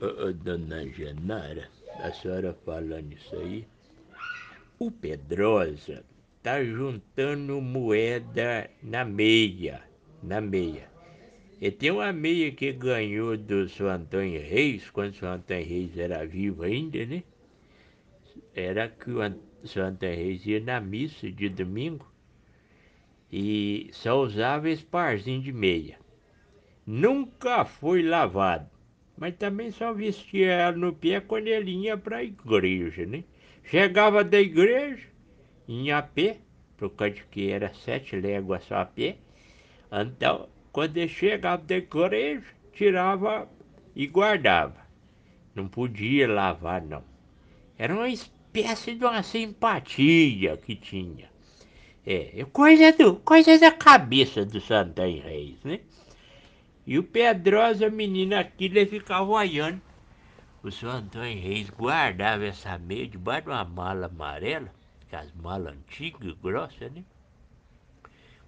Ô, ô, dona Genara, a senhora falando isso aí, o Pedrosa tá juntando moeda na meia, na meia. E tem uma meia que ganhou do seu Antônio Reis, quando o seu Antônio Reis era vivo ainda, né? Era que o seu Antônio Reis ia na missa de domingo e só usava esse parzinho de meia. Nunca foi lavado mas também só vestia ela no pé quando ele ia para a igreja, né? Chegava da igreja, em a pé, por causa que era sete léguas só a pé, então, quando ele chegava da igreja, tirava e guardava. Não podia lavar, não. Era uma espécie de uma simpatia que tinha. É, é coisa, do, coisa da cabeça do Santanha Reis, né? E o Pedrosa, menino aqui, ele ficava olhando. O senhor Antônio Reis guardava essa meia debaixo de uma mala amarela, as malas antigas e grossas, né?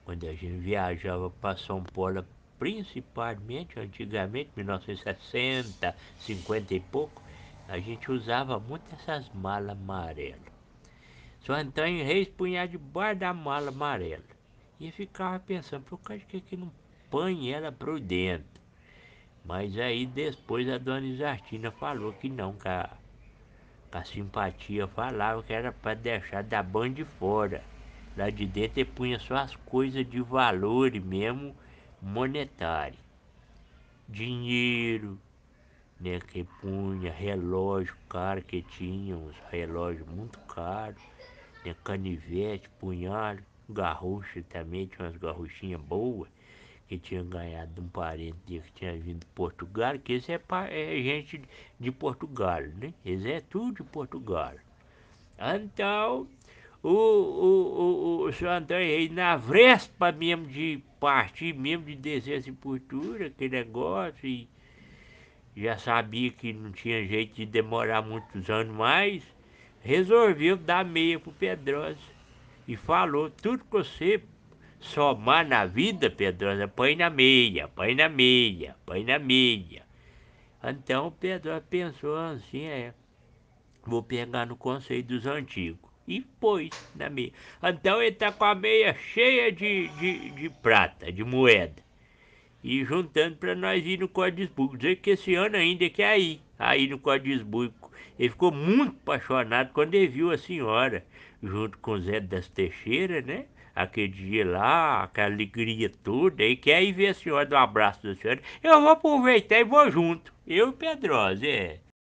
Quando a gente viajava para São Paulo, principalmente antigamente, 1960, 50 e pouco, a gente usava muito essas malas amarelas. Só Antônio Reis punha debaixo da mala amarela. E ficava pensando, por que que não põe ela para dentro. Mas aí depois a dona Isartina falou que não, que a, que a simpatia falava que era para deixar da banda de fora. Lá de dentro ele punha só as coisas de valor mesmo monetário. Dinheiro, né, que punha relógio caro que tinha, uns relógios muito caros, né, canivete, punhal, garrucha também, tinha umas garruchinhas boas que tinha ganhado de um parente dele que tinha vindo de Portugal, que esse é, é gente de Portugal, né? Esse é tudo de Portugal. Então, o, o, o, o senhor Antônio na véspera mesmo de partir, mesmo de descer e sepultura, aquele negócio, e já sabia que não tinha jeito de demorar muitos anos mais, resolveu dar meia pro Pedrosa e falou tudo que você somar na vida, Pedrosa, põe na meia, põe na meia, põe na meia. Então Pedrosa pensou assim, é, vou pegar no conselho dos antigos. E pôs na meia. Então ele está com a meia cheia de, de, de prata, de moeda. E juntando para nós ir no Cordisburgo. Dizer que esse ano ainda que ir, é aí, aí no Cordisburgo. Ele ficou muito apaixonado quando ele viu a senhora, junto com o Zé das Teixeiras, né? aquele dia lá, aquela alegria toda, e quer ir ver a senhora do abraço da senhora, eu vou aproveitar e vou junto. Eu e Pedrosa, é.